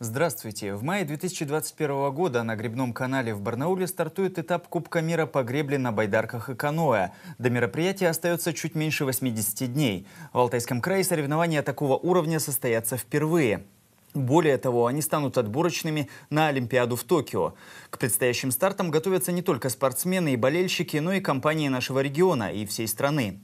Здравствуйте! В мае 2021 года на грибном канале в Барнауле стартует этап Кубка мира по гребле на байдарках и каноэ. До мероприятия остается чуть меньше 80 дней. В Алтайском крае соревнования такого уровня состоятся впервые. Более того, они станут отборочными на Олимпиаду в Токио. К предстоящим стартам готовятся не только спортсмены и болельщики, но и компании нашего региона и всей страны.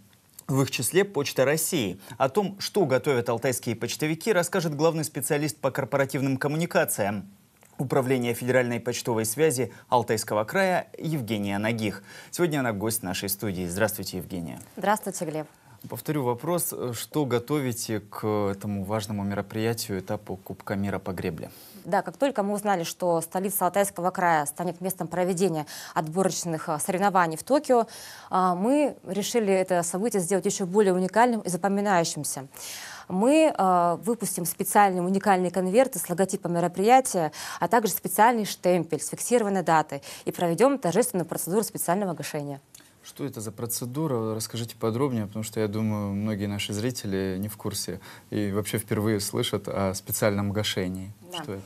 В их числе Почта России. О том, что готовят алтайские почтовики, расскажет главный специалист по корпоративным коммуникациям Управления Федеральной почтовой связи Алтайского края Евгения Нагих. Сегодня она гость нашей студии. Здравствуйте, Евгения. Здравствуйте, Глеб. Повторю вопрос, что готовите к этому важному мероприятию, этапу Кубка мира по гребле? Да, как только мы узнали, что столица Алтайского края станет местом проведения отборочных а, соревнований в Токио, а, мы решили это событие сделать еще более уникальным и запоминающимся мы э, выпустим специальные уникальные конверты с логотипом мероприятия, а также специальный штемпель с фиксированной датой и проведем торжественную процедуру специального гашения. Что это за процедура? Расскажите подробнее, потому что я думаю, многие наши зрители не в курсе и вообще впервые слышат о специальном гашении. Да. Что это?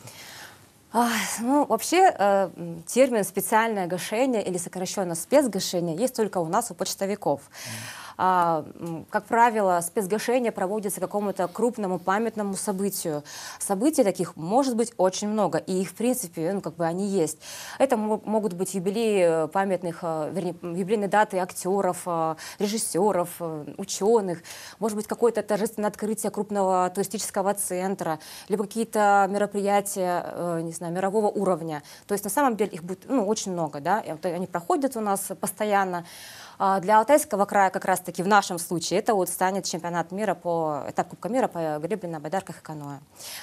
А, ну, вообще э, термин «специальное гашение» или сокращенно «спецгашение» есть только у нас, у почтовиков. Mm. А, как правило, спецгашение проводится какому-то крупному памятному событию. Событий таких может быть очень много, и их, в принципе, ну, как бы они есть. Это могут быть юбилеи э, памятных, э, вернее, юбилейные даты актеров, э, режиссеров, ученых, может быть, какое-то торжественное открытие крупного туристического центра, либо какие-то мероприятия, не знаю, мирового уровня. То есть на самом деле их будет ну, очень много, да, они проходят у нас постоянно. А, для Алтайского края как раз-таки в нашем случае это вот станет чемпионат мира по этап Кубка мира по гребле на байдарках и каноэ.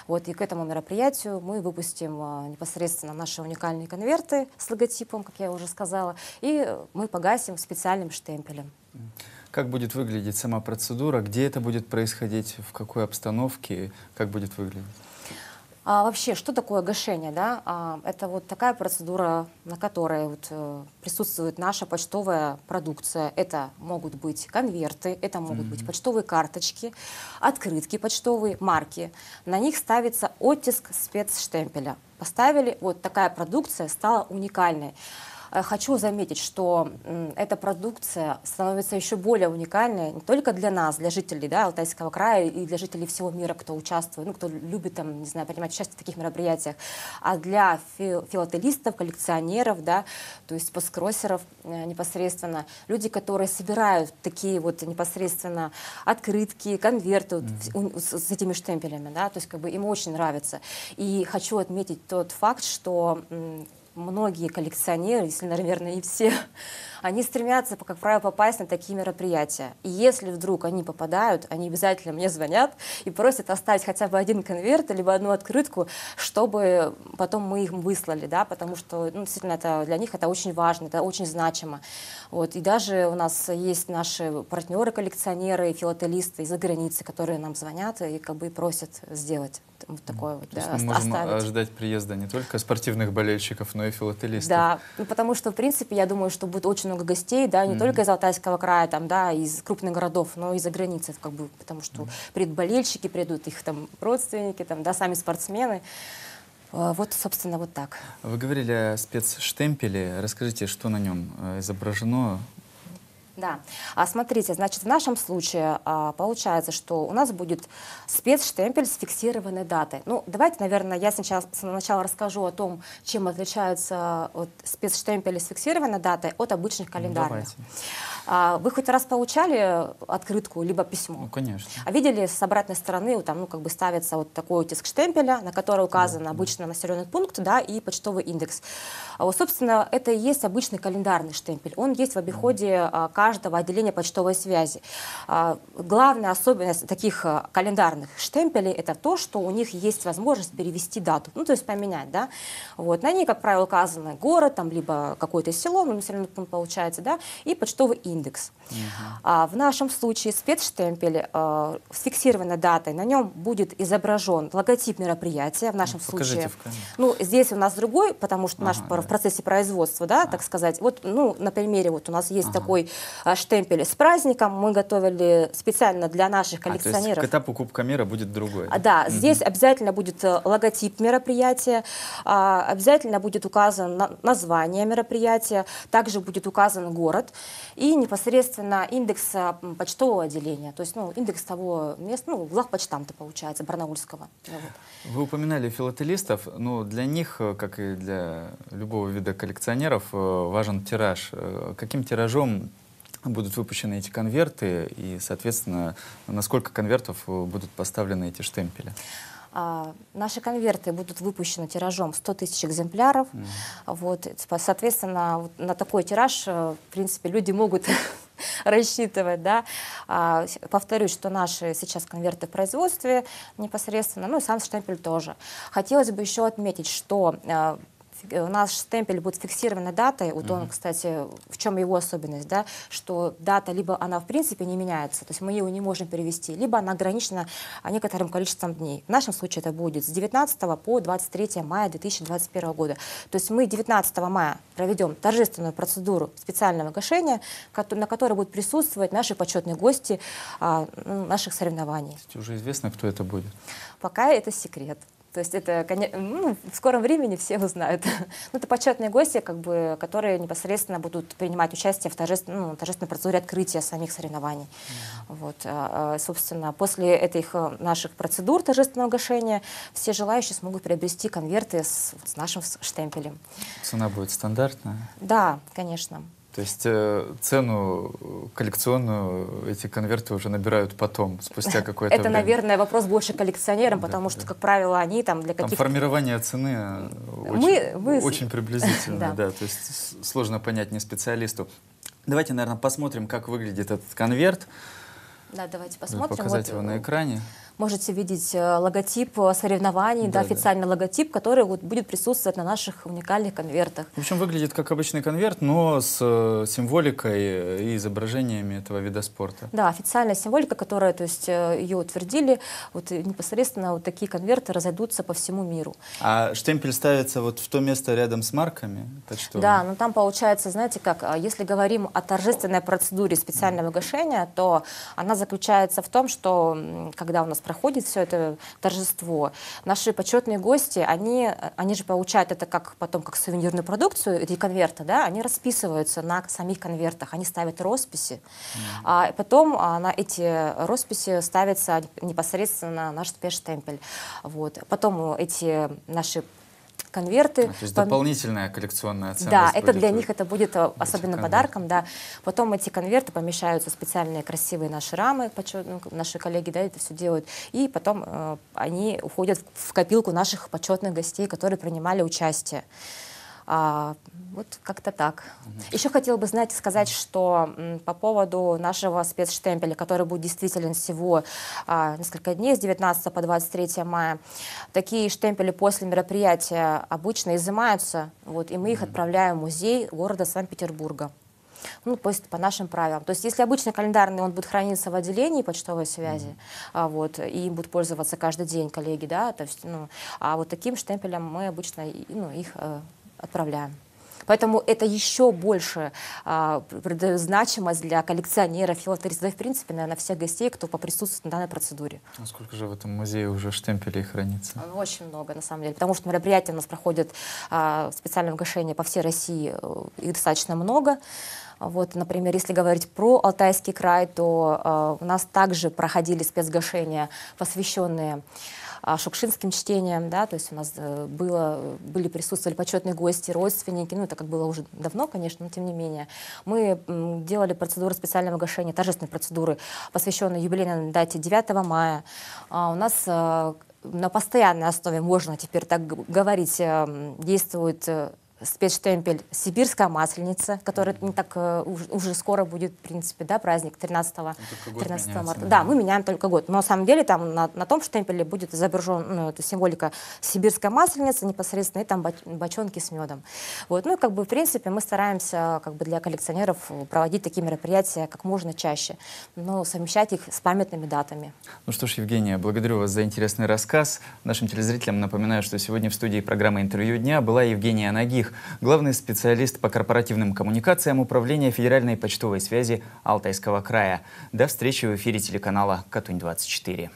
Вот, и к этому мероприятию мы выпустим а, непосредственно наши уникальные конверты с логотипом, как я уже сказала, и мы погасим специальным штемпелем. Как будет выглядеть сама процедура, где это будет происходить, в какой обстановке, как будет выглядеть? А вообще, что такое гашение? Да? А, это вот такая процедура, на которой вот, э, присутствует наша почтовая продукция. Это могут быть конверты, это могут mm-hmm. быть почтовые карточки, открытки почтовые, марки. На них ставится оттиск спецштемпеля. Поставили, вот такая продукция стала уникальной. Э, хочу заметить, что эта продукция становится еще более уникальной не только для нас, для жителей да, Алтайского края и для жителей всего мира, кто участвует, ну, кто любит там, не знаю, принимать участие в таких мероприятиях, а для филателистов, коллекционеров, да, то есть посткроссеров э, непосредственно, люди, которые собирают такие вот непосредственно открытки, конверты mm-hmm. с, с этими штемпелями, да, то есть как бы им очень нравится. И хочу отметить тот факт, что многие коллекционеры, если, наверное, и все, они стремятся, как правило, попасть на такие мероприятия. И если вдруг они попадают, они обязательно мне звонят и просят оставить хотя бы один конверт, либо одну открытку, чтобы потом мы их выслали, да, потому что, ну, действительно, это для них это очень важно, это очень значимо. Вот. И даже у нас есть наши партнеры-коллекционеры, филателисты из-за границы, которые нам звонят и как бы просят сделать вот такой вот. да, мы можем э, оставить. приезда не только спортивных болельщиков, но и филателистов. Да, ну, потому что, в принципе, я думаю, что будет очень много гостей, да, не mm-hmm. только из Алтайского края, там, да, из крупных городов, но и за границей, как бы, потому что mm-hmm. придут болельщики, придут их там родственники, там, да, сами спортсмены. А, вот, собственно, вот так. Вы говорили о спецштемпеле. Расскажите, что на нем э, изображено, да. А смотрите, значит, в нашем случае а, получается, что у нас будет спецштемпель с фиксированной датой. Ну, давайте, наверное, я сейчас сначала расскажу о том, чем отличаются вот, спецштемпели с фиксированной датой от обычных календарных. Давайте. А вы хоть раз получали открытку либо письмо? Ну, конечно. А видели с обратной стороны, там, ну, как бы ставится вот такой утиск штемпеля, на который указан да, обычно населенный пункт, да, и почтовый индекс. А, вот, собственно, это и есть обычный календарный штемпель. Он есть в обиходе да. каждого отделения почтовой связи. А, главная особенность таких а, календарных штемпелей – это то, что у них есть возможность перевести дату, ну, то есть поменять, да. Вот, на ней, как правило, указаны город, там, либо какое-то село, ну, населенный пункт получается, да, и почтовый индекс индекс. А, в нашем случае спецштемпель э, с фиксированной датой, на нем будет изображен логотип мероприятия, в нашем ну, случае. В ну, здесь у нас другой, потому что ага, наш да. в процессе производства, да, а. так сказать. Вот, ну, на примере, вот у нас есть ага. такой э, штемпель с праздником, мы готовили специально для наших коллекционеров. А, то есть к этапу мира будет другой? Да, а, да угу. здесь обязательно будет э, логотип мероприятия, а, обязательно будет указано название мероприятия, также будет указан город. И непосредственно индекс а, почтового отделения, то есть ну, индекс того места, ну, главпочтамта получается, барнаульского. Вы упоминали филателистов, но для них, э, как и для любого вида коллекционеров, э, важен тираж. Э, каким тиражом будут выпущены эти конверты и, соответственно, на сколько конвертов будут поставлены эти штемпели? А, наши конверты будут выпущены тиражом 100 тысяч экземпляров. Mm. Вот, типа, соответственно, на такой тираж, э, в принципе, люди могут рассчитывать, да. А, повторюсь, что наши сейчас конверты в производстве непосредственно, ну и сам штемпель тоже. Хотелось бы еще отметить, что э, Э, у нас штемпель будет фиксированной датой. Вот он, кстати, в чем его особенность, да, что дата либо она в принципе не меняется, то есть мы ее не можем перевести, либо она ограничена а, некоторым количеством дней. В нашем случае это будет с 19 по 23 мая 2021 года. То есть мы 19 мая проведем торжественную процедуру специального гашения, на которой будут присутствовать наши почетные гости а, наших соревнований. Уже известно, кто это будет? Пока это секрет. То есть это ну, в скором времени все узнают. ну, это почетные гости, как бы, которые непосредственно будут принимать участие в торжественном ну, торжественной процедуре открытия самих соревнований. Mm -hmm. вот. А, а, собственно, после этих э, наших процедур торжественного гашения все желающие смогут приобрести конверты с, с нашим штемпелем. Цена будет стандартная? Да, конечно. То есть э, цену э, коллекционную эти конверты уже набирают потом, спустя какое-то Это, наверное, вопрос больше коллекционерам, потому что, как правило, они там для каких-то... формирование цены э, очень, приблизительно, да. то есть сложно понять не специалисту. Давайте, наверное, посмотрим, как выглядит этот конверт. Да, давайте посмотрим. Показать его на экране можете видеть э, логотип э, соревнований, да, да, официальный да. логотип, который вот будет присутствовать на наших уникальных конвертах. В общем, выглядит как обычный конверт, но с э, символикой и изображениями этого вида спорта. Да, официальная символика, которая, то есть ее утвердили, вот непосредственно вот такие конверты разойдутся по всему миру. А штемпель ставится вот в то место рядом с марками? Так что... Да, но там получается, знаете как, а если говорим о торжественной процедуре специального гашения, то она заключается в том, что когда у нас проходит все это торжество, наши почетные гости, они, они же получают это как, потом как сувенирную продукцию, эти конверты, да, они расписываются на самих конвертах, они ставят росписи. Mm-hmm. А потом а, на эти росписи ставится непосредственно наш спеш-темпель. Вот. Потом э, эти наши конверты. А, то есть Пом... дополнительная коллекционная ценность. Да, это для них это будет э, особенно подарком, да. Потом эти конверты помещаются в специальные красивые наши рамы, ну, наши коллеги, да, это все делают, и потом э, они уходят в копилку наших почетных гостей, которые принимали участие. А, вот как-то так. Угу. Еще хотела бы, знать сказать, что м, по поводу нашего спецштемпеля, который будет действителен всего а, несколько дней, с 19 по 23 мая, такие штемпели после мероприятия обычно изымаются, вот, и мы их угу. отправляем в музей города Санкт-Петербурга. Ну, то есть по нашим правилам. То есть если обычный календарный, он будет храниться в отделении почтовой связи, mm-hmm. а, вот, и им будут пользоваться каждый день коллеги, да, то есть, ну, а вот таким штемпелем мы обычно, ну, их э, отправляем. Поэтому это еще больше а, значимость для коллекционера филателиста, в принципе, наверное, всех гостей, кто поприсутствует на данной процедуре. А сколько же в этом музее уже штемпелей хранится? Очень много, на самом деле, потому что мероприятия у нас проходят а, специальное погашение по всей России, э, их достаточно много. Вот, например, если говорить про Алтайский край, то а, у нас также проходили спецгашения, посвященные э, а, шукшинским чтением, да, то есть у нас э, было, были, присутствовали почетные гости, родственники, ну это как было уже давно, конечно, но тем не менее. Мы делали процедуры специального гашения, торжественной процедуры, посвященные юбилейной дате 9 мая. А у нас э, на постоянной основе, можно теперь так говорить, э, действует спецштемпель «Сибирская масленица», который не так э, уже скоро будет, в принципе, да, праздник 13, 13 ну, марта. Да. да, мы меняем только год. Но на самом деле там на, на том штемпеле будет изображен ну, это символика «Сибирская масленица» непосредственно и там бочонки с медом. Вот. Ну и как бы, в принципе, мы стараемся как бы для коллекционеров проводить такие мероприятия как можно чаще, но совмещать их с памятными датами. Ну что ж, Евгения, благодарю вас за интересный рассказ. Нашим телезрителям напоминаю, что сегодня в студии программы «Интервью дня» была Евгения Нагих, главный специалист по корпоративным коммуникациям Управления Федеральной почтовой связи Алтайского края. До встречи в эфире телеканала «Катунь-24».